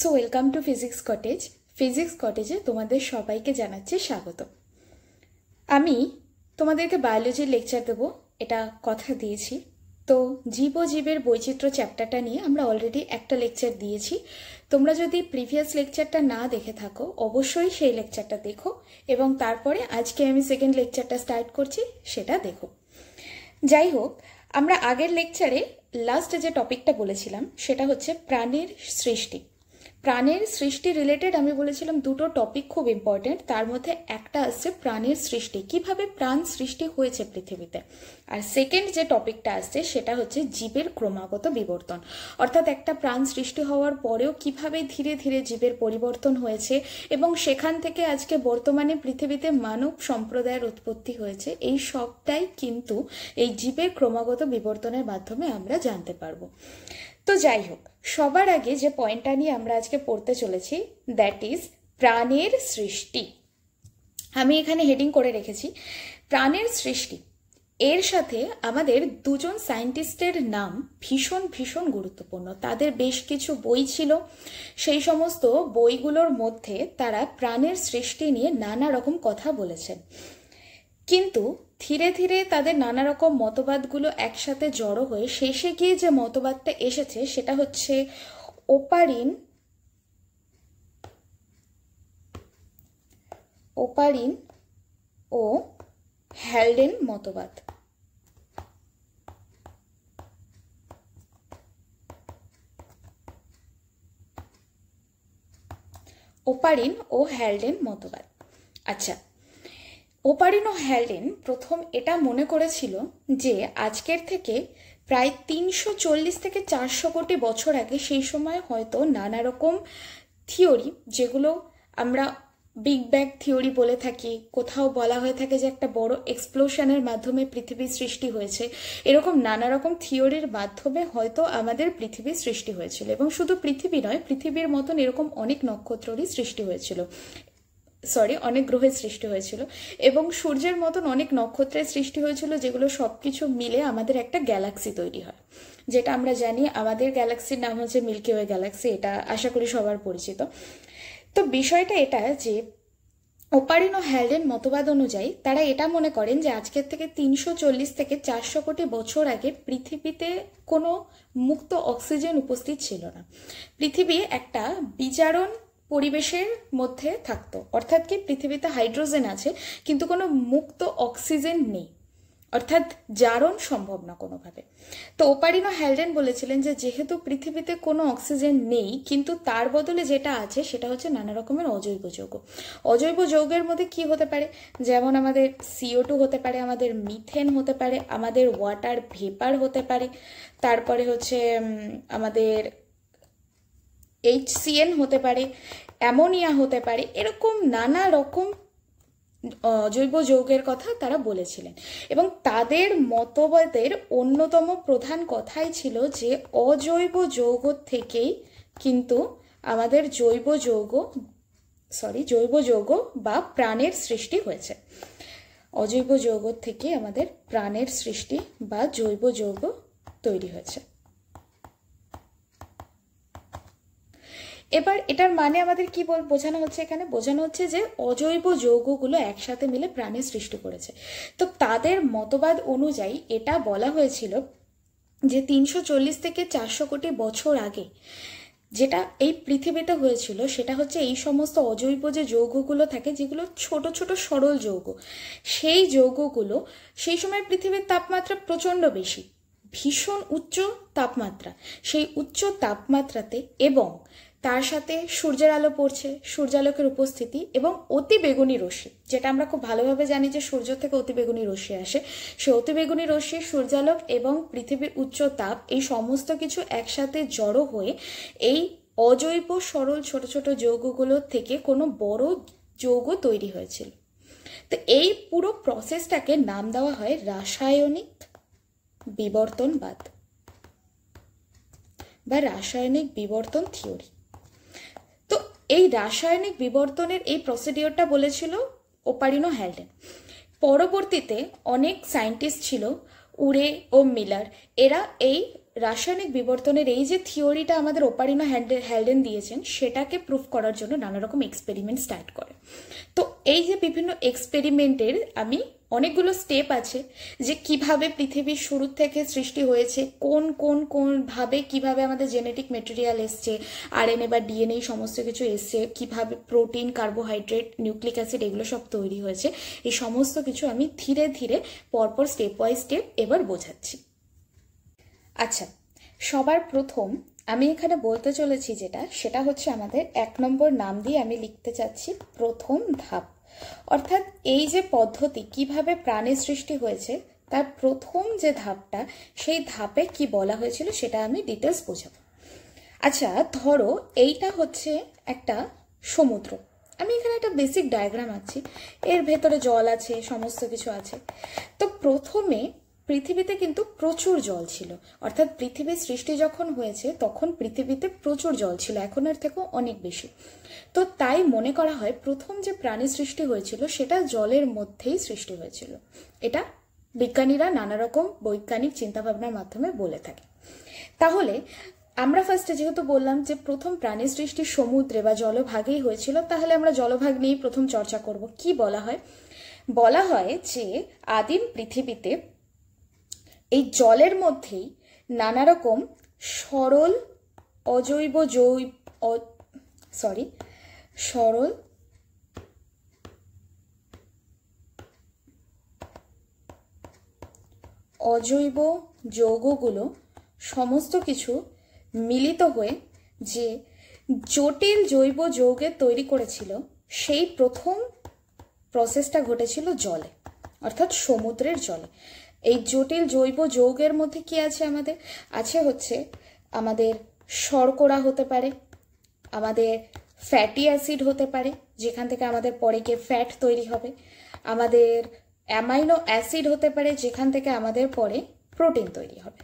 So welcome to physics cottage physics কটেজে তোমাদের সবাইকে জানাচ্ছি স্বাগত আমি তোমাদেরকে বায়োলজির লেকচার দেব এটা কথা দিয়েছি তো জীব ও জীবের বৈচিত্র্য চ্যাপ্টারটা নিয়ে আমরা অলরেডি একটা লেকচার দিয়েছি তোমরা যদি প্রিভিয়াস লেকচারটা না দেখে থাকো অবশ্যই সেই লেকচারটা দেখো এবং তারপরে আজকে আমি সেকেন্ড লেকচারটা স্টার্ট করছি সেটা দেখো যাই হোক আমরা আগের লেকচারে লাস্ট যে টপিকটা বলেছিলাম সেটা হচ্ছে প্রাণীর সৃষ্টি প্রাণের সৃষ্টি রিলেটেড আমি বলেছিলাম দুটো টপিক খুব ইম্পর্টেন্ট তার মধ্যে একটা আসছে প্রাণের সৃষ্টি কিভাবে প্রাণ সৃষ্টি হয়েছে পৃথিবীতে আর সেকেন্ড যে টপিকটা আসছে সেটা হচ্ছে জীবের ক্রমাগত বিবর্তন অর্থাৎ একটা প্রাণ সৃষ্টি হওয়ার পরেও কিভাবে ধীরে ধীরে জীবের পরিবর্তন হয়েছে এবং সেখান থেকে আজকে বর্তমানে পৃথিবীতে মানব সম্প্রদায়ের উৎপত্তি হয়েছে এই সবটাই কিন্তু এই জীবের ক্রমাগত বিবর্তনের মাধ্যমে আমরা জানতে পারবো তো যাই হোক সবার আগে যে পয়েন্টটা নিয়ে আমরা আজকে পড়তে চলেছি দ্যাট ইজ প্রাণের সৃষ্টি আমি এখানে হেডিং করে রেখেছি প্রাণের সৃষ্টি এর সাথে আমাদের দুজন সায়েন্টিস্টের নাম ভীষণ ভীষণ গুরুত্বপূর্ণ তাদের বেশ কিছু বই ছিল সেই সমস্ত বইগুলোর মধ্যে তারা প্রাণের সৃষ্টি নিয়ে নানা রকম কথা বলেছেন কিন্তু ধীরে ধীরে তাদের নানা রকম মতবাদগুলো একসাথে জড়ো হয়ে শেষে গিয়ে যে মতবাদটা এসেছে সেটা হচ্ছে ওপারিন ওপারিন ও হ্যালডেন মতবাদ ওপারিন ও হ্যালডেন মতবাদ আচ্ছা ওপারিনো হ্যালেন প্রথম এটা মনে করেছিল যে আজকের থেকে প্রায় তিনশো চল্লিশ থেকে চারশো কোটি বছর আগে সেই সময় হয়তো নানা রকম থিওরি যেগুলো আমরা বিগ ব্যাগ থিওরি বলে থাকি কোথাও বলা হয়ে থাকে যে একটা বড় এক্সপ্লোশনের মাধ্যমে পৃথিবীর সৃষ্টি হয়েছে এরকম নানা রকম থিওরির মাধ্যমে হয়তো আমাদের পৃথিবীর সৃষ্টি হয়েছিল এবং শুধু পৃথিবী নয় পৃথিবীর মতন এরকম অনেক নক্ষত্ররই সৃষ্টি হয়েছিল সরি অনেক গ্রহের সৃষ্টি হয়েছিল এবং সূর্যের মতন অনেক নক্ষত্রের সৃষ্টি হয়েছিল যেগুলো সব কিছু মিলে আমাদের একটা গ্যালাক্সি তৈরি হয় যেটা আমরা জানি আমাদের গ্যালাক্সির নাম হচ্ছে মিল্কি ওয়ে গ্যালাক্সি এটা আশা করি সবার পরিচিত তো বিষয়টা এটা যে ওপারিন ও হ্যালডেন মতবাদ অনুযায়ী তারা এটা মনে করেন যে আজকের থেকে তিনশো চল্লিশ থেকে চারশো কোটি বছর আগে পৃথিবীতে কোনো মুক্ত অক্সিজেন উপস্থিত ছিল না পৃথিবী একটা বিচারণ পরিবেশের মধ্যে থাকতো অর্থাৎ কি পৃথিবীতে হাইড্রোজেন আছে কিন্তু কোনো মুক্ত অক্সিজেন নেই অর্থাৎ জারণ সম্ভব না কোনোভাবে তো ওপারিনো হ্যালডেন বলেছিলেন যে যেহেতু পৃথিবীতে কোনো অক্সিজেন নেই কিন্তু তার বদলে যেটা আছে সেটা হচ্ছে নানা রকমের অজৈব যৌগ অজৈব যৌগের মধ্যে কি হতে পারে যেমন আমাদের সিও টু হতে পারে আমাদের মিথেন হতে পারে আমাদের ওয়াটার ভেপার হতে পারে তারপরে হচ্ছে আমাদের এইচসিএন হতে পারে অ্যামোনিয়া হতে পারে এরকম নানা রকম জৈব যৌগের কথা তারা বলেছিলেন এবং তাদের মতবাদের অন্যতম প্রধান কথাই ছিল যে অজৈব যৌগ থেকেই কিন্তু আমাদের জৈব যৌগ সরি জৈব যৌগ বা প্রাণের সৃষ্টি হয়েছে অজৈব যৌগ থেকে আমাদের প্রাণের সৃষ্টি বা জৈব যৌগ তৈরি হয়েছে এবার এটার মানে আমাদের কি বল বোঝানো হচ্ছে এখানে বোঝানো হচ্ছে যে অজৈব যৌগগুলো একসাথে মিলে প্রাণের সৃষ্টি করেছে তো তাদের মতবাদ অনুযায়ী এটা বলা হয়েছিল যে তিনশো চল্লিশ থেকে চারশো কোটি বছর আগে যেটা এই পৃথিবীতে হয়েছিল সেটা হচ্ছে এই সমস্ত অজৈব যে যৌগগুলো থাকে যেগুলো ছোট ছোট সরল যৌগ সেই যৌগগুলো সেই সময় পৃথিবীর তাপমাত্রা প্রচণ্ড বেশি ভীষণ উচ্চ তাপমাত্রা সেই উচ্চ তাপমাত্রাতে এবং তার সাথে সূর্যের আলো পড়ছে সূর্যালোকের উপস্থিতি এবং অতি বেগুনি রশ্মি যেটা আমরা খুব ভালোভাবে জানি যে সূর্য থেকে অতি বেগুনি রশ্মি আসে সে অতি বেগুনি রশ্মি সূর্যালোক এবং পৃথিবীর উচ্চ তাপ এই সমস্ত কিছু একসাথে জড়ো হয়ে এই অজৈব সরল ছোট ছোট যৌগগুলোর থেকে কোনো বড় যৌগ তৈরি হয়েছিল তো এই পুরো প্রসেসটাকে নাম দেওয়া হয় রাসায়নিক বিবর্তনবাদ বা রাসায়নিক বিবর্তন থিওরি এই রাসায়নিক বিবর্তনের এই প্রসিডিওরটা বলেছিল ওপারিনো হ্যালডেন পরবর্তীতে অনেক সায়েন্টিস্ট ছিল উড়ে ও মিলার এরা এই রাসায়নিক বিবর্তনের এই যে থিওরিটা আমাদের ওপারিনো হ্যান্ডে হ্যালডেন দিয়েছেন সেটাকে প্রুফ করার জন্য নানা রকম এক্সপেরিমেন্ট স্টার্ট করে তো এই যে বিভিন্ন এক্সপেরিমেন্টের আমি অনেকগুলো স্টেপ আছে যে কিভাবে পৃথিবীর শুরু থেকে সৃষ্টি হয়েছে কোন কোন কোন ভাবে কিভাবে আমাদের জেনেটিক মেটেরিয়াল এসছে এনএ বা ডিএনএ সমস্ত কিছু এসছে কিভাবে প্রোটিন কার্বোহাইড্রেট নিউক্লিক অ্যাসিড এগুলো সব তৈরি হয়েছে এই সমস্ত কিছু আমি ধীরে ধীরে পরপর স্টেপ বাই স্টেপ এবার বোঝাচ্ছি আচ্ছা সবার প্রথম আমি এখানে বলতে চলেছি যেটা সেটা হচ্ছে আমাদের এক নম্বর নাম দিয়ে আমি লিখতে চাচ্ছি প্রথম ধাপ অর্থাৎ এই যে পদ্ধতি কিভাবে প্রাণের সৃষ্টি হয়েছে তার প্রথম যে ধাপটা সেই ধাপে কি বলা হয়েছিল সেটা আমি ডিটেলস বোঝাবো আচ্ছা ধরো এইটা হচ্ছে একটা সমুদ্র আমি এখানে একটা বেসিক ডায়াগ্রাম আছি এর ভেতরে জল আছে সমস্ত কিছু আছে তো প্রথমে পৃথিবীতে কিন্তু প্রচুর জল ছিল অর্থাৎ পৃথিবীর সৃষ্টি যখন হয়েছে তখন পৃথিবীতে প্রচুর জল ছিল এখন এর থেকেও অনেক বেশি তো তাই মনে করা হয় প্রথম যে প্রাণী সৃষ্টি হয়েছিল সেটা জলের মধ্যেই সৃষ্টি হয়েছিল এটা বিজ্ঞানীরা নানা রকম বৈজ্ঞানিক চিন্তাভাবনার মাধ্যমে বলে থাকে তাহলে আমরা ফার্স্টে যেহেতু বললাম যে প্রথম প্রাণী সৃষ্টি সমুদ্রে বা জলভাগেই হয়েছিল তাহলে আমরা জলভাগ নিয়েই প্রথম চর্চা করব কি বলা হয় বলা হয় যে আদিম পৃথিবীতে এই জলের মধ্যেই নানা রকম সরল অজৈব জৈব সরি সরল অজৈব যৌগগুলো সমস্ত কিছু মিলিত হয়ে যে জটিল জৈব যৌগে তৈরি করেছিল সেই প্রথম প্রসেসটা ঘটেছিল জলে অর্থাৎ সমুদ্রের জলে এই জটিল জৈব যৌগের মধ্যে কি আছে আমাদের আছে হচ্ছে আমাদের শর্করা হতে পারে আমাদের ফ্যাটি অ্যাসিড হতে পারে যেখান থেকে আমাদের পরে গিয়ে ফ্যাট তৈরি হবে আমাদের অ্যামাইনো অ্যাসিড হতে পারে যেখান থেকে আমাদের পরে প্রোটিন তৈরি হবে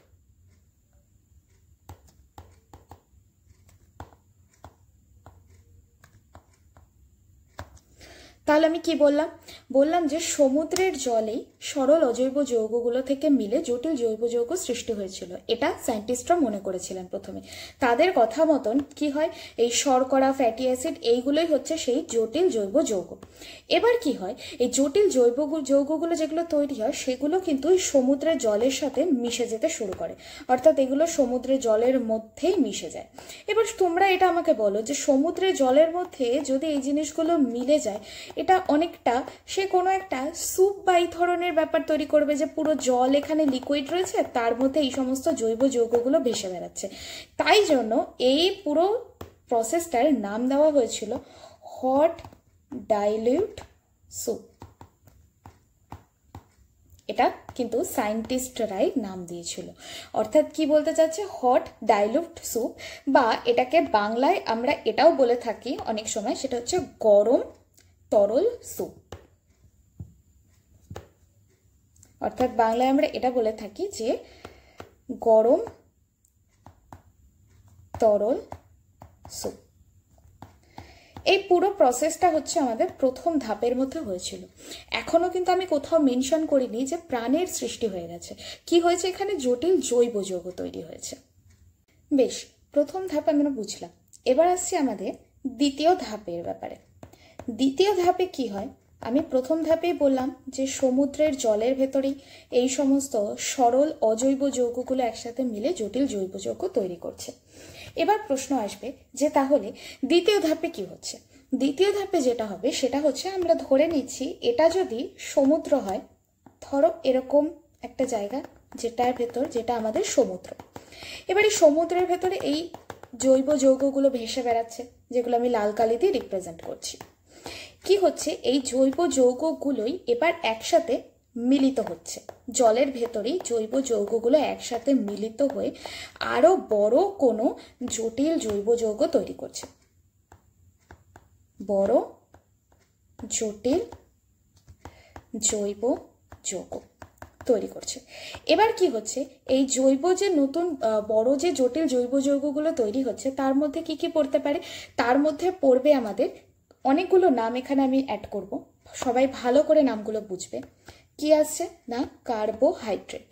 তাহলে আমি কি বললাম বললাম যে সমুদ্রের জলেই সরল অজৈব যৌগগুলো থেকে মিলে জটিল জৈব যৌগ সৃষ্টি হয়েছিল এটা সায়েন্টিস্টরা মনে করেছিলেন প্রথমে তাদের কথা মতন কি হয় এই শর্করা ফ্যাটি অ্যাসিড এইগুলোই হচ্ছে সেই জটিল জৈব যৌগ এবার কি হয় এই জটিল জৈব যৌগগুলো যেগুলো তৈরি হয় সেগুলো কিন্তু সমুদ্রের জলের সাথে মিশে যেতে শুরু করে অর্থাৎ এগুলো সমুদ্রের জলের মধ্যেই মিশে যায় এবার তোমরা এটা আমাকে বলো যে সমুদ্রের জলের মধ্যে যদি এই জিনিসগুলো মিলে যায় এটা অনেকটা সে কোনো একটা স্যুপ বা এই ধরনের ব্যাপার তৈরি করবে যে পুরো জল এখানে লিকুইড রয়েছে তার মধ্যে এই সমস্ত জৈব যৌগগুলো ভেসে বেড়াচ্ছে তাই জন্য এই পুরো প্রসেসটার নাম দেওয়া হয়েছিল হট ডাইলিউট স্যুপ এটা কিন্তু সায়েন্টিস্টরাই নাম দিয়েছিল অর্থাৎ কি বলতে চাচ্ছে হট ডাইলুট স্যুপ বা এটাকে বাংলায় আমরা এটাও বলে থাকি অনেক সময় সেটা হচ্ছে গরম তরল সুপ অর্থাৎ বাংলায় আমরা এটা বলে থাকি যে গরম তরল সুপ এই পুরো প্রসেসটা হচ্ছে আমাদের প্রথম ধাপের মধ্যে হয়েছিল এখনও কিন্তু আমি কোথাও মেনশন করিনি যে প্রাণের সৃষ্টি হয়ে গেছে কি হয়েছে এখানে জটিল জৈব যৌগ তৈরি হয়েছে বেশ প্রথম ধাপ আমরা বুঝলাম এবার আসছি আমাদের দ্বিতীয় ধাপের ব্যাপারে দ্বিতীয় ধাপে কি হয় আমি প্রথম ধাপেই বললাম যে সমুদ্রের জলের ভেতরেই এই সমস্ত সরল অজৈব যৌগগুলো একসাথে মিলে জটিল জৈব যৌগ তৈরি করছে এবার প্রশ্ন আসবে যে তাহলে দ্বিতীয় ধাপে কি হচ্ছে দ্বিতীয় ধাপে যেটা হবে সেটা হচ্ছে আমরা ধরে নিচ্ছি এটা যদি সমুদ্র হয় ধরো এরকম একটা জায়গা যেটার ভেতর যেটা আমাদের সমুদ্র এবার এই সমুদ্রের ভেতরে এই জৈব যৌগগুলো ভেসে বেড়াচ্ছে যেগুলো আমি লাল কালি দিয়ে রিপ্রেজেন্ট করছি কি হচ্ছে এই জৈব যৌগগুলোই এবার একসাথে মিলিত হচ্ছে জলের ভেতরেই জৈব যৌগগুলো একসাথে মিলিত হয়ে আরও বড় কোনো জটিল জৈব যৌগ তৈরি করছে বড় জটিল জৈব যৌগ তৈরি করছে এবার কি হচ্ছে এই জৈব যে নতুন বড় যে জটিল জৈব যৌগগুলো তৈরি হচ্ছে তার মধ্যে কি কি পড়তে পারে তার মধ্যে পড়বে আমাদের অনেকগুলো নাম এখানে আমি অ্যাড করব সবাই ভালো করে নামগুলো বুঝবে কি আছে না কার্বোহাইড্রেট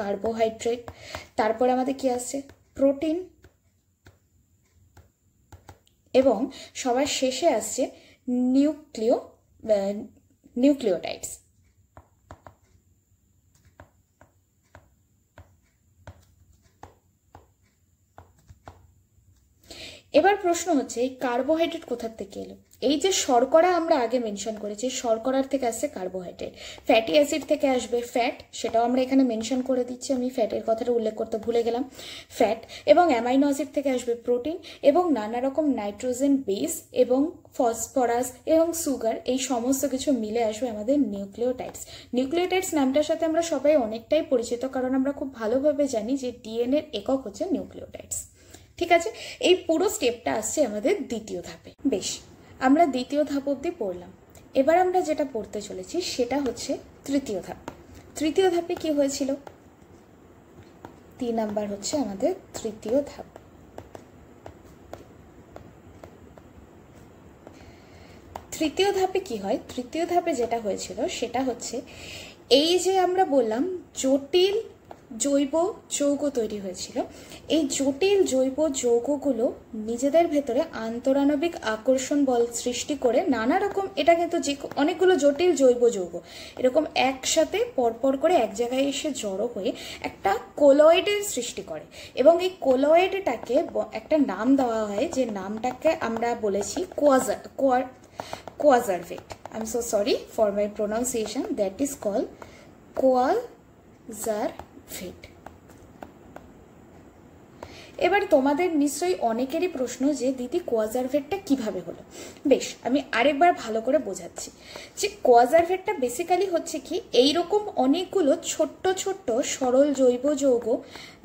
কার্বোহাইড্রেট তারপর আমাদের কি আছে প্রোটিন এবং সবার শেষে আসছে নিউক্লিও নিউক্লিওটাইডস এবার প্রশ্ন হচ্ছে এই কার্বোহাইড্রেট কোথার থেকে এলো এই যে শর্করা আমরা আগে মেনশন করেছি শর্করার থেকে আসছে কার্বোহাইড্রেট ফ্যাটি অ্যাসিড থেকে আসবে ফ্যাট সেটাও আমরা এখানে মেনশন করে দিচ্ছি আমি ফ্যাটের কথাটা উল্লেখ করতে ভুলে গেলাম ফ্যাট এবং অ্যামাইনো অ্যাসিড থেকে আসবে প্রোটিন এবং নানা রকম নাইট্রোজেন বেস এবং ফসফরাস এবং সুগার এই সমস্ত কিছু মিলে আসবে আমাদের নিউক্লিওটাইডস নিউক্লিওটাইডস নামটার সাথে আমরা সবাই অনেকটাই পরিচিত কারণ আমরা খুব ভালোভাবে জানি যে ডিএনএর একক হচ্ছে নিউক্লিওটাইডস ঠিক আছে এই পুরো স্টেপটা আসছে আমাদের দ্বিতীয় ধাপে বেশ আমরা দ্বিতীয় ধাপ অবধি পড়লাম এবার আমরা যেটা পড়তে চলেছি সেটা হচ্ছে তৃতীয় ধাপ তৃতীয় ধাপে কি হয়েছিল তিন নাম্বার হচ্ছে আমাদের তৃতীয় ধাপ তৃতীয় ধাপে কি হয় তৃতীয় ধাপে যেটা হয়েছিল সেটা হচ্ছে এই যে আমরা বললাম জটিল জৈব যৌগ তৈরি হয়েছিল এই জটিল জৈব যৌগগুলো নিজেদের ভেতরে আন্তরাণবিক আকর্ষণ বল সৃষ্টি করে নানা রকম এটা কিন্তু যে অনেকগুলো জটিল জৈব যৌগ এরকম একসাথে পরপর করে এক জায়গায় এসে জড়ো হয়ে একটা কোলয়েডের সৃষ্টি করে এবং এই কোলয়েডটাকে একটা নাম দেওয়া হয় যে নামটাকে আমরা বলেছি কোয়াজার কোয়ার coacervate I am so sorry for my pronunciation that is call কোয়াল fate. এবার তোমাদের নিশ্চয়ই অনেকেরই প্রশ্ন যে দিদি কোয়াজারভেটটা কিভাবে হলো বেশ আমি আরেকবার ভালো করে বোঝাচ্ছি যে কোয়াজারভেটটা বেসিক্যালি হচ্ছে কি এই রকম অনেকগুলো ছোট্ট ছোট্ট সরল জৈব যৌগ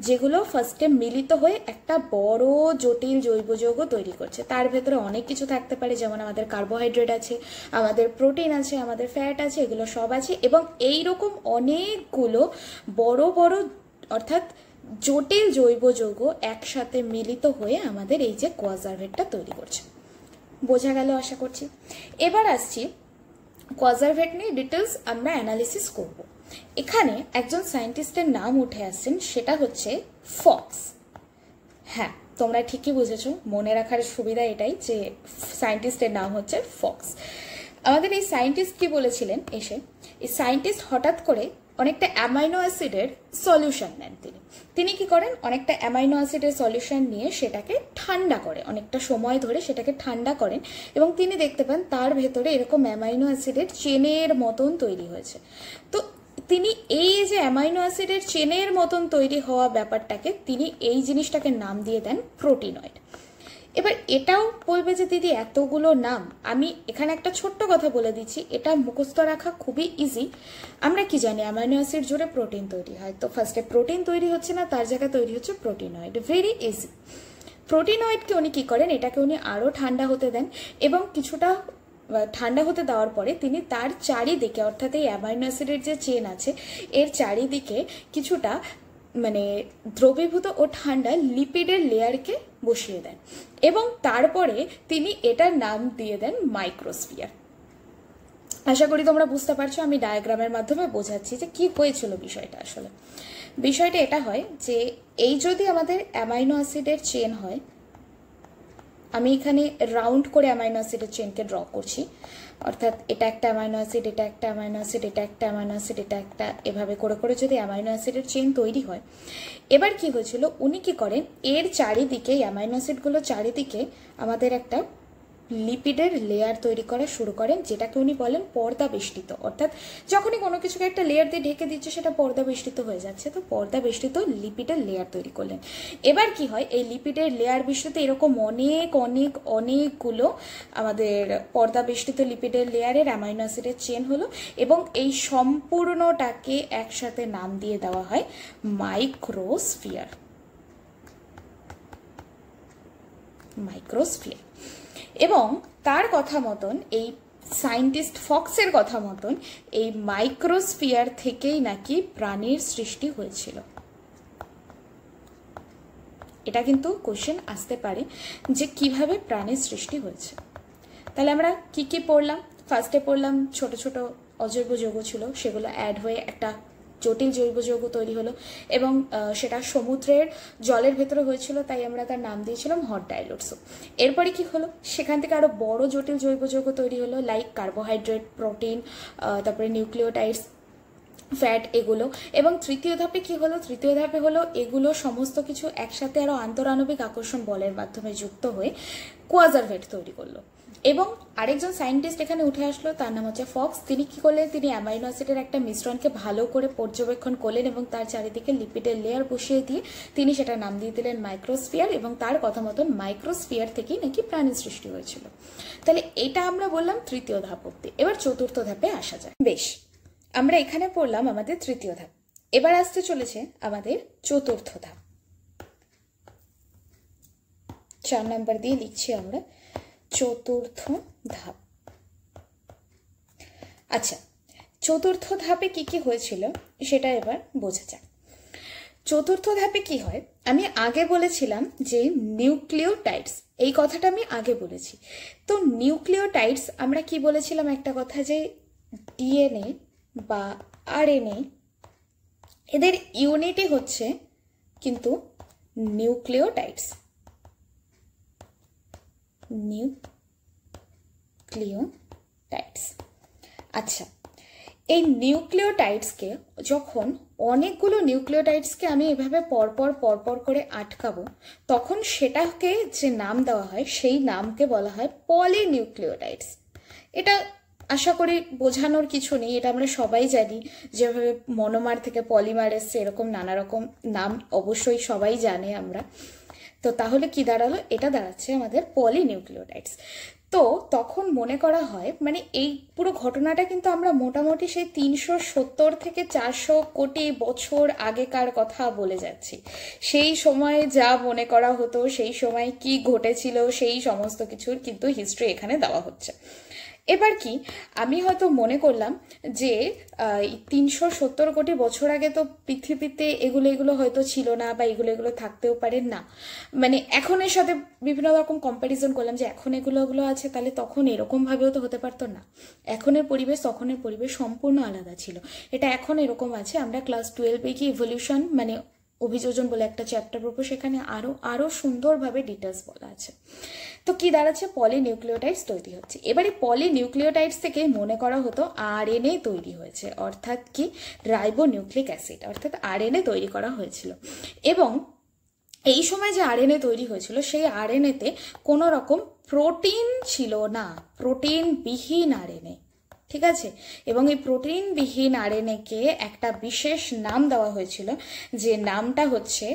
যেগুলো ফার্স্টে মিলিত হয়ে একটা বড় জটিল জৈব যৌগ তৈরি করছে তার ভেতরে অনেক কিছু থাকতে পারে যেমন আমাদের কার্বোহাইড্রেট আছে আমাদের প্রোটিন আছে আমাদের ফ্যাট আছে এগুলো সব আছে এবং এই রকম অনেকগুলো বড় বড় অর্থাৎ জটিল জৈব যৌগ একসাথে মিলিত হয়ে আমাদের এই যে কোয়াজারভেটটা তৈরি করছে বোঝা গেল আশা করছি এবার আসছি কোয়াজারভেট নিয়ে ডিটেলস আমরা অ্যানালিসিস করব এখানে একজন সায়েন্টিস্টের নাম উঠে আসছেন সেটা হচ্ছে ফক্স হ্যাঁ তোমরা ঠিকই বুঝেছ মনে রাখার সুবিধা এটাই যে সায়েন্টিস্টের নাম হচ্ছে ফক্স আমাদের এই সায়েন্টিস্ট কি বলেছিলেন এসে এই সায়েন্টিস্ট হঠাৎ করে অনেকটা অ্যামাইনো অ্যাসিডের সলিউশন নেন তিনি তিনি কি করেন অনেকটা অ্যামাইনো অ্যাসিডের সলিউশন নিয়ে সেটাকে ঠান্ডা করে অনেকটা সময় ধরে সেটাকে ঠান্ডা করেন এবং তিনি দেখতে পান তার ভেতরে এরকম অ্যামাইনো অ্যাসিডের চেনের মতন তৈরি হয়েছে তো তিনি এই যে অ্যামাইনো অ্যাসিডের চেনের মতন তৈরি হওয়া ব্যাপারটাকে তিনি এই জিনিসটাকে নাম দিয়ে দেন প্রোটিনয়েড এবার এটাও বলবে যে দিদি এতগুলো নাম আমি এখানে একটা ছোট্ট কথা বলে দিচ্ছি এটা মুখস্থ রাখা খুবই ইজি আমরা কি জানি অ্যামাইনো অ্যাসিড জুড়ে প্রোটিন তৈরি হয় তো ফার্স্টে প্রোটিন তৈরি হচ্ছে না তার জায়গায় তৈরি হচ্ছে প্রোটিনয়েড ভেরি ইজি প্রোটিনয়েডকে উনি কী করেন এটাকে উনি আরও ঠান্ডা হতে দেন এবং কিছুটা ঠান্ডা হতে দেওয়ার পরে তিনি তার চারিদিকে অর্থাৎ এই অ্যামাইনো অ্যাসিডের যে চেন আছে এর চারিদিকে কিছুটা মানে দ্রবীভূত ও ঠান্ডা লিপিডের লেয়ারকে বসিয়ে দেন এবং তারপরে তিনি এটার নাম দিয়ে দেন মাইক্রোস্ফিয়ার আশা করি তোমরা বুঝতে পারছো আমি ডায়াগ্রামের মাধ্যমে বোঝাচ্ছি যে কি হয়েছিল বিষয়টা আসলে বিষয়টা এটা হয় যে এই যদি আমাদের অ্যামাইনো অ্যাসিডের চেন হয় আমি এখানে রাউন্ড করে অ্যামাইনো অ্যাসিডের চেনকে ড্র করছি অর্থাৎ এটা একটা অ্যামাইনো অ্যাসিড এটা একটা অ্যামাইনো অ্যাসিড এটা একটা অ্যামাইনো অ্যাসিড এটা একটা এভাবে করে করে যদি অ্যামাইনো অ্যাসিডের চেন তৈরি হয় এবার কি হয়েছিল উনি কি করেন এর চারিদিকে অ্যামাইনো অ্যাসিডগুলো চারিদিকে আমাদের একটা লিপিডের লেয়ার তৈরি করা শুরু করেন যেটাকে উনি বলেন পর্দা বেষ্টিত অর্থাৎ যখনই কোনো কিছুকে একটা লেয়ার দিয়ে ঢেকে দিচ্ছে সেটা পর্দা বেষ্টিত হয়ে যাচ্ছে তো পর্দা বেষ্টিত লিপিডের লেয়ার তৈরি করলেন এবার কি হয় এই লিপিডের লেয়ার বেষ্টিত এরকম অনেক অনেক অনেকগুলো আমাদের পর্দা বেষ্টিত লিপিডের লেয়ারের অ্যামাইনো অ্যাসিডের চেন হলো এবং এই সম্পূর্ণটাকে একসাথে নাম দিয়ে দেওয়া হয় মাইক্রোস্ফিয়ার মাইক্রোস্ফিয়ার এবং তার কথা মতন এই সায়েন্টিস্ট ফক্সের কথা মতন এই মাইক্রোস্ফিয়ার থেকেই নাকি প্রাণীর সৃষ্টি হয়েছিল এটা কিন্তু কোশ্চেন আসতে পারে যে কিভাবে প্রাণীর সৃষ্টি হয়েছে তাহলে আমরা কি কি পড়লাম ফার্স্টে পড়লাম ছোট ছোট অজৈব যোগ ছিল সেগুলো অ্যাড হয়ে একটা জটিল জৈব যৌগ তৈরি হলো এবং সেটা সমুদ্রের জলের ভেতরে হয়েছিল তাই আমরা তার নাম দিয়েছিলাম হট ডাইলোট এরপরে কি হলো সেখান থেকে আরও বড় জটিল জৈব যৌগ তৈরি হলো লাইক কার্বোহাইড্রেট প্রোটিন তারপরে নিউক্লিওটাইডস ফ্যাট এগুলো এবং তৃতীয় ধাপে কি হলো তৃতীয় ধাপে হলো এগুলো সমস্ত কিছু একসাথে আরও আন্তরানবিক আকর্ষণ বলের মাধ্যমে যুক্ত হয়ে কোয়াজারভেট তৈরি করলো এবং আরেকজন সায়েন্টিস্ট এখানে উঠে আসলো তার নাম হচ্ছে ফক্স তিনি কি করলেন তিনি অ্যামাইনো অ্যাসিডের একটা মিশ্রণকে ভালো করে পর্যবেক্ষণ করলেন এবং তার চারিদিকে লিপিডের লেয়ার বসিয়ে দিয়ে তিনি সেটা নাম দিয়ে দিলেন মাইক্রোস্ফিয়ার এবং তার কথা মতন মাইক্রোস্ফিয়ার থেকেই নাকি প্রাণী সৃষ্টি হয়েছিল তাহলে এটা আমরা বললাম তৃতীয় ধাপ অব্দি এবার চতুর্থ ধাপে আসা যায় বেশ আমরা এখানে পড়লাম আমাদের তৃতীয় ধাপ এবার আসতে চলেছে আমাদের চতুর্থ ধাপ চার নাম্বার দিয়ে লিখছি আমরা চতুর্থ ধাপ আচ্ছা চতুর্থ ধাপে কি কি হয়েছিল সেটা এবার বোঝা যাক চতুর্থ ধাপে কি হয় আমি আগে বলেছিলাম যে নিউক্লিওটাইডস এই কথাটা আমি আগে বলেছি তো নিউক্লিওটাইডস আমরা কি বলেছিলাম একটা কথা যে ডিএনএ বা আরএনএ এদের ইউনিটই হচ্ছে কিন্তু নিউক্লিওটাইডস নিউক্লিওটাইডস আচ্ছা এই নিউক্লিওটাইডসকে যখন অনেকগুলো নিউক্লিওটাইডসকে আমি এভাবে পরপর পরপর করে আটকাবো তখন সেটাকে যে নাম দেওয়া হয় সেই নামকে বলা হয় পলি নিউক্লিওটাইডস এটা আশা করি বোঝানোর কিছু নেই এটা আমরা সবাই জানি যেভাবে মনোমার থেকে পলিমার এসছে এরকম নানা রকম নাম অবশ্যই সবাই জানে আমরা তো তাহলে কি দাঁড়ালো এটা দাঁড়াচ্ছে আমাদের পলিনিউক্লিওটাইডস তো তখন মনে করা হয় মানে এই পুরো ঘটনাটা কিন্তু আমরা মোটামুটি সেই তিনশো সত্তর থেকে চারশো কোটি বছর আগেকার কথা বলে যাচ্ছি সেই সময় যা মনে করা হতো সেই সময় কি ঘটেছিল সেই সমস্ত কিছুর কিন্তু হিস্ট্রি এখানে দেওয়া হচ্ছে এবার কি আমি হয়তো মনে করলাম যে তিনশো সত্তর কোটি বছর আগে তো পৃথিবীতে এগুলো এগুলো হয়তো ছিল না বা এগুলো এগুলো থাকতেও পারে না মানে এখনের সাথে বিভিন্ন রকম কম্প্যারিজন করলাম যে এখন এগুলো এগুলো আছে তাহলে তখন এরকমভাবেও তো হতে পারতো না এখনের পরিবেশ তখনের পরিবেশ সম্পূর্ণ আলাদা ছিল এটা এখন এরকম আছে আমরা ক্লাস টুয়েলভে কি ইভলিউশন মানে অভিযোজন বলে একটা চ্যাপ্টার পড়বো সেখানে আরও আরও সুন্দরভাবে ডিটেলস বলা আছে তো কি দাঁড়াচ্ছে পলি পলিনিউক্লিওটাইডস তৈরি হচ্ছে এবারে পলি পলিনিউক্লিওটাইডস থেকে মনে করা হতো আরএনএ তৈরি হয়েছে অর্থাৎ কি রাইবো নিউক্লিক অ্যাসিড অর্থাৎ আরএনএ তৈরি করা হয়েছিল এবং এই সময় যে আরএনএ তৈরি হয়েছিল সেই আরএনএতে কোনো রকম প্রোটিন ছিল না প্রোটিন বিহীন এনএ ঠিক আছে এবং এই প্রোটিনবিহীন আরএনএকে একটা বিশেষ নাম দেওয়া হয়েছিল যে নামটা হচ্ছে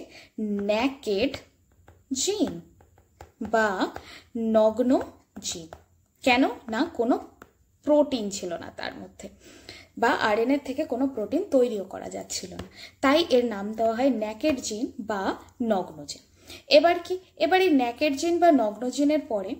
ন্যাকেড জিন বা নগ্ন জিন কেন না কোনো প্রোটিন ছিল না তার মধ্যে বা এর থেকে কোনো প্রোটিন তৈরিও করা যাচ্ছিল না তাই এর নাম দেওয়া হয় ন্যাকেড জিন বা নগ্ন জিন এবার কি এবার এই ন্যাকের জিন বা নগ্ন জিনের পরে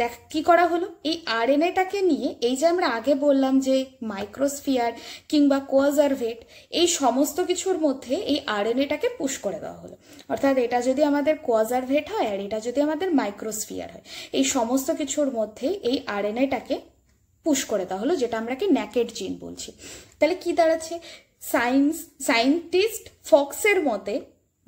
দেখ কি করা হলো এই আরএনএটাকে নিয়ে এই যে আমরা আগে বললাম যে মাইক্রোস্ফিয়ার কিংবা কোয়াজারভেট এই সমস্ত কিছুর মধ্যে এই আরএনএটাকে পুশ করে দেওয়া হলো অর্থাৎ এটা যদি আমাদের কোয়াজারভেট হয় আর এটা যদি আমাদের মাইক্রোস্ফিয়ার হয় এই সমস্ত কিছুর মধ্যে এই আর এনএটাকে পুশ করে দেওয়া হলো যেটা আমরা কি ন্যাকেট জিন বলছি তাহলে কি দাঁড়াচ্ছে সায়েন্স সায়েন্টিস্ট ফক্সের মতে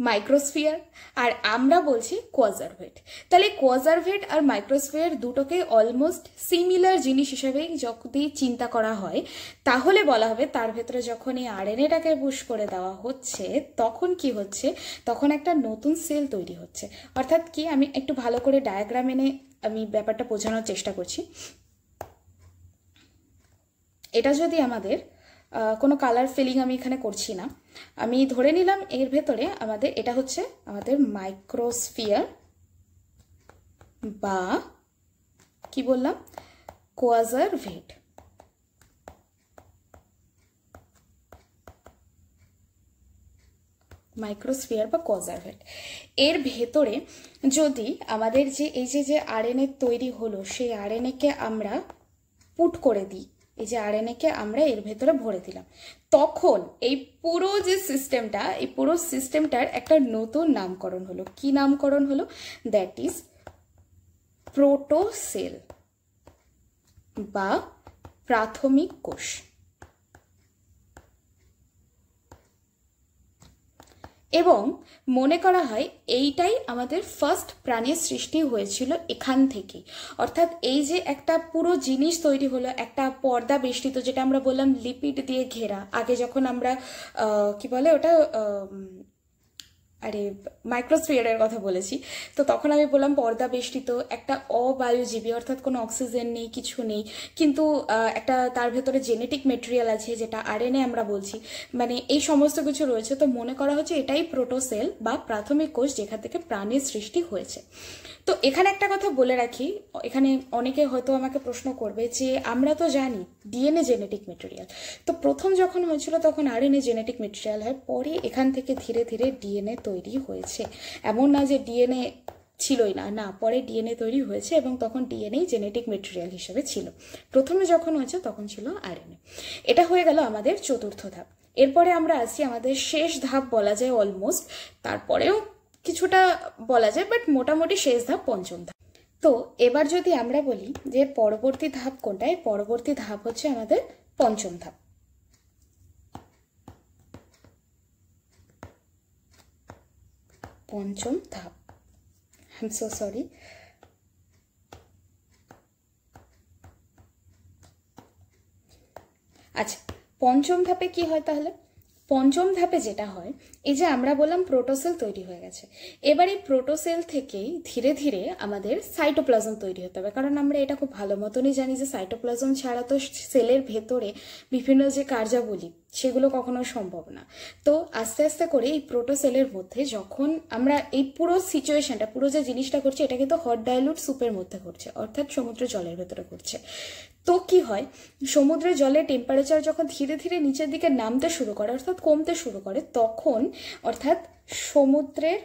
মাইক্রোস্ফিয়ার আর আমরা বলছি কোয়াজারভেট তাহলে কোয়াজারভেট আর মাইক্রোস্ফিয়ার দুটোকে অলমোস্ট সিমিলার জিনিস হিসেবে যদি চিন্তা করা হয় তাহলে বলা হবে তার ভেতরে যখন এই আরএনএটাকে পুশ করে দেওয়া হচ্ছে তখন কি হচ্ছে তখন একটা নতুন সেল তৈরি হচ্ছে অর্থাৎ কি আমি একটু ভালো করে ডায়াগ্রাম এনে আমি ব্যাপারটা বোঝানোর চেষ্টা করছি এটা যদি আমাদের কোনো কালার ফিলিং আমি এখানে করছি না আমি ধরে নিলাম এর ভেতরে আমাদের এটা হচ্ছে আমাদের মাইক্রোস্ফিয়ার বা কি বললাম কোয়াজার ভেট মাইক্রোস্ফিয়ার বা কজারভেট এর ভেতরে যদি আমাদের যে এই যে যে আর তৈরি হলো সেই আরএনএকে আমরা পুট করে দিই এই যে আর একে আমরা এর ভেতরে ভরে দিলাম তখন এই পুরো যে সিস্টেমটা এই পুরো সিস্টেমটার একটা নতুন নামকরণ হলো কি নামকরণ হলো দ্যাট ইজ প্রোটোসেল বা প্রাথমিক কোষ এবং মনে করা হয় এইটাই আমাদের ফার্স্ট প্রাণীর সৃষ্টি হয়েছিল এখান থেকে অর্থাৎ এই যে একটা পুরো জিনিস তৈরি হলো একটা পর্দা বেষ্টিত যেটা আমরা বললাম লিপিড দিয়ে ঘেরা আগে যখন আমরা কি বলে ওটা আরে মাইক্রোস্ফিয়ারের কথা বলেছি তো তখন আমি বললাম পর্দা বেষ্টিত একটা অবায়ুজীবী অর্থাৎ কোনো অক্সিজেন নেই কিছু নেই কিন্তু একটা তার ভেতরে জেনেটিক মেটেরিয়াল আছে যেটা আরএনএ আমরা বলছি মানে এই সমস্ত কিছু রয়েছে তো মনে করা হচ্ছে এটাই প্রোটোসেল বা প্রাথমিক কোষ যেখান থেকে প্রাণীর সৃষ্টি হয়েছে তো এখানে একটা কথা বলে রাখি এখানে অনেকে হয়তো আমাকে প্রশ্ন করবে যে আমরা তো জানি ডিএনএ জেনেটিক মেটেরিয়াল তো প্রথম যখন হয়েছিল তখন আরএনএ জেনেটিক মেটেরিয়াল হয় পরে এখান থেকে ধীরে ধীরে ডিএনএ তৈরি হয়েছে এমন না যে ডিএনএ ছিলই না না পরে ডিএনএ তৈরি হয়েছে এবং তখন ডিএনএ জেনেটিক মেটেরিয়াল হিসেবে ছিল প্রথমে যখন হয়েছে তখন ছিল আরএনএ এটা হয়ে গেল আমাদের চতুর্থ ধাপ এরপরে আমরা আসি আমাদের শেষ ধাপ বলা যায় অলমোস্ট তারপরেও কিছুটা বলা যায় বাট মোটামুটি শেষ ধাপ পঞ্চম ধাপ তো এবার যদি আমরা বলি যে পরবর্তী ধাপ কোনটায় পরবর্তী ধাপ হচ্ছে আমাদের পঞ্চম ধাপ পঞ্চম ধাপ আই সো সরি আচ্ছা পঞ্চম ধাপে কি হয় তাহলে পঞ্চম ধাপে যেটা হয় এই যে আমরা বললাম প্রোটোসেল তৈরি হয়ে গেছে এবার এই প্রোটোসেল থেকেই ধীরে ধীরে আমাদের সাইটোপ্লাজম তৈরি হতে হবে কারণ আমরা এটা খুব ভালো মতনই জানি যে সাইটোপ্লাজম ছাড়া তো সেলের ভেতরে বিভিন্ন যে কার্যাবলী সেগুলো কখনো সম্ভব না তো আস্তে আস্তে করে এই প্রোটোসেলের মধ্যে যখন আমরা এই পুরো সিচুয়েশনটা পুরো যে জিনিসটা করছে এটা কিন্তু হট ডাইলুট স্যুপের মধ্যে ঘটছে অর্থাৎ সমুদ্র জলের ভেতরে ঘটছে তো কি হয় সমুদ্রের জলের টেম্পারেচার যখন ধীরে ধীরে নিচের দিকে নামতে শুরু করে অর্থাৎ কমতে শুরু করে তখন অর্থাৎ সমুদ্রের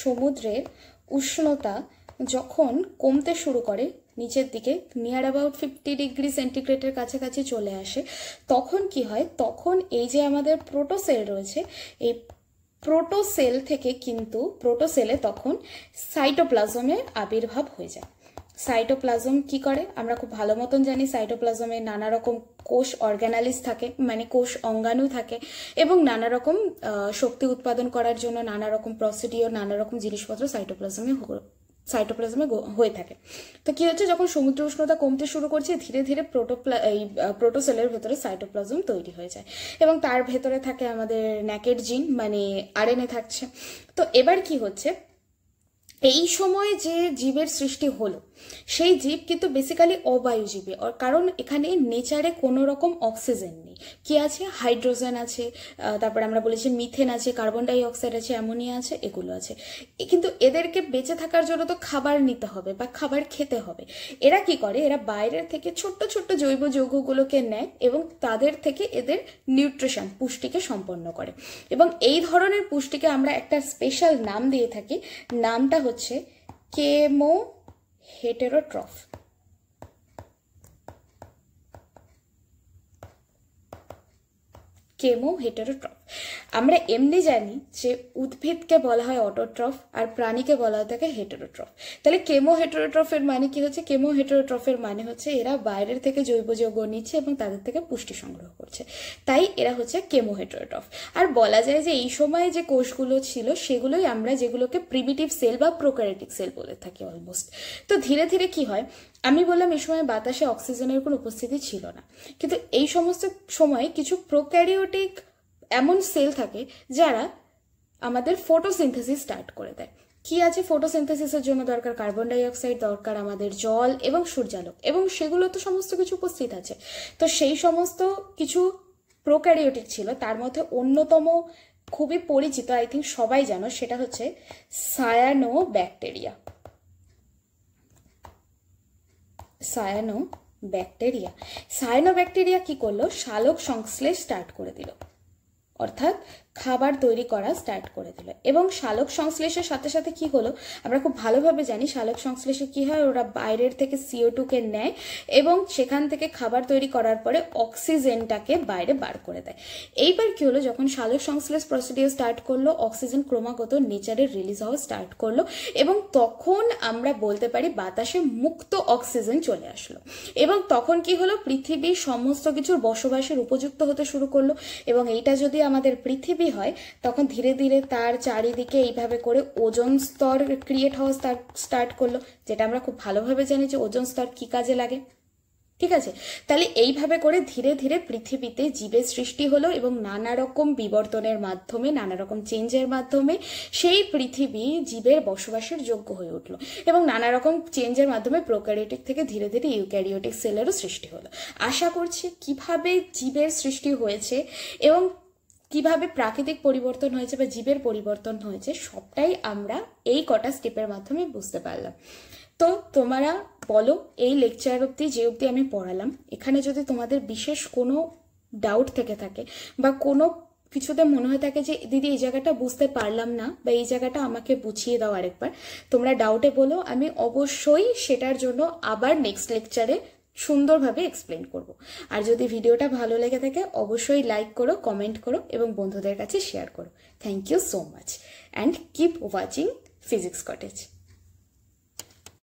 সমুদ্রের উষ্ণতা যখন কমতে শুরু করে নিচের দিকে নিয়ার অ্যাবাউট ফিফটি ডিগ্রি সেন্টিগ্রেডের কাছাকাছি চলে আসে তখন কি হয় তখন এই যে আমাদের প্রোটোসেল রয়েছে এই প্রোটোসেল থেকে কিন্তু প্রোটোসেলে তখন সাইটোপ্লাজমের আবির্ভাব হয়ে যায় সাইটোপ্লাজম কি করে আমরা খুব ভালো মতন জানি সাইটোপ্লাজমে নানা রকম কোষ অর্গ্যানালিস থাকে মানে কোষ অঙ্গাণু থাকে এবং নানা রকম শক্তি উৎপাদন করার জন্য নানা রকম প্রসিডিওর নানা রকম জিনিসপত্র সাইটোপ্লাজমে সাইটোপ্লাজমে হয়ে থাকে তো কী হচ্ছে যখন সমুদ্র উষ্ণতা কমতে শুরু করছে ধীরে ধীরে প্রোটোপ্লা এই প্রোটোসেলের ভেতরে সাইটোপ্লাজম তৈরি হয়ে যায় এবং তার ভেতরে থাকে আমাদের ন্যাকেট জিন মানে আরএনএ থাকছে তো এবার কি হচ্ছে এই সময় যে জীবের সৃষ্টি হলো সেই জীব কিন্তু বেসিক্যালি অবায়ু জীবে কারণ এখানে নেচারে কোনো রকম অক্সিজেন নেই কি আছে হাইড্রোজেন আছে তারপরে আমরা বলেছি মিথেন আছে কার্বন ডাইঅক্সাইড আছে অ্যামোনিয়া আছে এগুলো আছে কিন্তু এদেরকে বেঁচে থাকার জন্য তো খাবার নিতে হবে বা খাবার খেতে হবে এরা কি করে এরা বাইরের থেকে ছোট্ট ছোট্ট জৈব যৌগগুলোকে নেয় এবং তাদের থেকে এদের নিউট্রিশন পুষ্টিকে সম্পন্ন করে এবং এই ধরনের পুষ্টিকে আমরা একটা স্পেশাল নাম দিয়ে থাকি নামটা হচ্ছে হচ্ছে কেমো হেটেরোট্রফ কেমো হেটেরোট্রফ আমরা এমনি জানি যে উদ্ভিদকে বলা হয় অটোট্রফ আর প্রাণীকে বলা হয় থাকে হেটেরোট্রফ তাহলে কেমো হেটেরোট্রফের মানে কি হচ্ছে কেমো হেটেরোট্রফের মানে হচ্ছে এরা বাইরের থেকে জৈব যৌগ নিচ্ছে এবং তাদের থেকে পুষ্টি সংগ্রহ করছে তাই এরা হচ্ছে কেমো হেটেরোট্রফ আর বলা যায় যে এই সময়ে যে কোষগুলো ছিল সেগুলোই আমরা যেগুলোকে প্রিমিটিভ সেল বা প্রোকারেটিক সেল বলে থাকি অলমোস্ট তো ধীরে ধীরে কি হয় আমি বললাম এই সময় বাতাসে অক্সিজেনের কোনো উপস্থিতি ছিল না কিন্তু এই সমস্ত সময়ে কিছু প্রোক্যারিওটিক এমন সেল থাকে যারা আমাদের ফটোসিনথেসিস স্টার্ট করে দেয় কি আছে ফটোসিনথেসিসের জন্য দরকার কার্বন ডাইঅক্সাইড দরকার আমাদের জল এবং সূর্যালোক এবং সেগুলো তো সমস্ত কিছু উপস্থিত আছে তো সেই সমস্ত কিছু প্রোক্যারিওটিক ছিল তার মধ্যে অন্যতম খুবই পরিচিত আই থিঙ্ক সবাই জানো সেটা হচ্ছে cyanobacteria cyanobacteria cyanobacteria কি করলো শালক সংশ্লেষ স্টার্ট করে দিল অর্থাৎ খাবার তৈরি করা স্টার্ট করে দিল এবং শালক সংশ্লেষের সাথে সাথে কি হলো আমরা খুব ভালোভাবে জানি শালক সংশ্লেষে কি হয় ওরা বাইরের থেকে সিও টুকে নেয় এবং সেখান থেকে খাবার তৈরি করার পরে অক্সিজেনটাকে বাইরে বার করে দেয় এইবার কি হলো যখন শালক সংশ্লেষ প্রসিডিও স্টার্ট করলো অক্সিজেন ক্রমাগত নেচারের রিলিজ হওয়া স্টার্ট করলো এবং তখন আমরা বলতে পারি বাতাসে মুক্ত অক্সিজেন চলে আসলো এবং তখন কি হলো পৃথিবীর সমস্ত কিছুর বসবাসের উপযুক্ত হতে শুরু করলো এবং এইটা যদি আমাদের পৃথিবী হয় তখন ধীরে ধীরে তার চারিদিকে এইভাবে করে ওজন স্তর ক্রিয়েট হওয়া স্টার্ট করলো যেটা আমরা খুব ভালোভাবে জানি যে ওজন স্তর কী কাজে লাগে ঠিক আছে তাহলে এইভাবে করে ধীরে ধীরে পৃথিবীতে জীবের সৃষ্টি হলো এবং নানা রকম বিবর্তনের মাধ্যমে নানা রকম চেঞ্জের মাধ্যমে সেই পৃথিবী জীবের বসবাসের যোগ্য হয়ে উঠলো এবং নানা রকম চেঞ্জের মাধ্যমে প্রোক্যারিওটিক থেকে ধীরে ধীরে ইউক্যারিওটিক সেলেরও সৃষ্টি হলো আশা করছি কিভাবে জীবের সৃষ্টি হয়েছে এবং কিভাবে প্রাকৃতিক পরিবর্তন হয়েছে বা জীবের পরিবর্তন হয়েছে সবটাই আমরা এই কটা স্টেপের মাধ্যমে বুঝতে পারলাম তো তোমরা বলো এই লেকচার অব্দি যে অবধি আমি পড়ালাম এখানে যদি তোমাদের বিশেষ কোনো ডাউট থেকে থাকে বা কোনো কিছুতে মনে হয়ে থাকে যে দিদি এই জায়গাটা বুঝতে পারলাম না বা এই জায়গাটা আমাকে বুঝিয়ে দাও আরেকবার তোমরা ডাউটে বলো আমি অবশ্যই সেটার জন্য আবার নেক্সট লেকচারে সুন্দরভাবে এক্সপ্লেন করব। আর যদি ভিডিওটা ভালো লেগে থাকে অবশ্যই লাইক করো কমেন্ট করো এবং বন্ধুদের কাছে শেয়ার করো thank you so much and keep watching physics cottage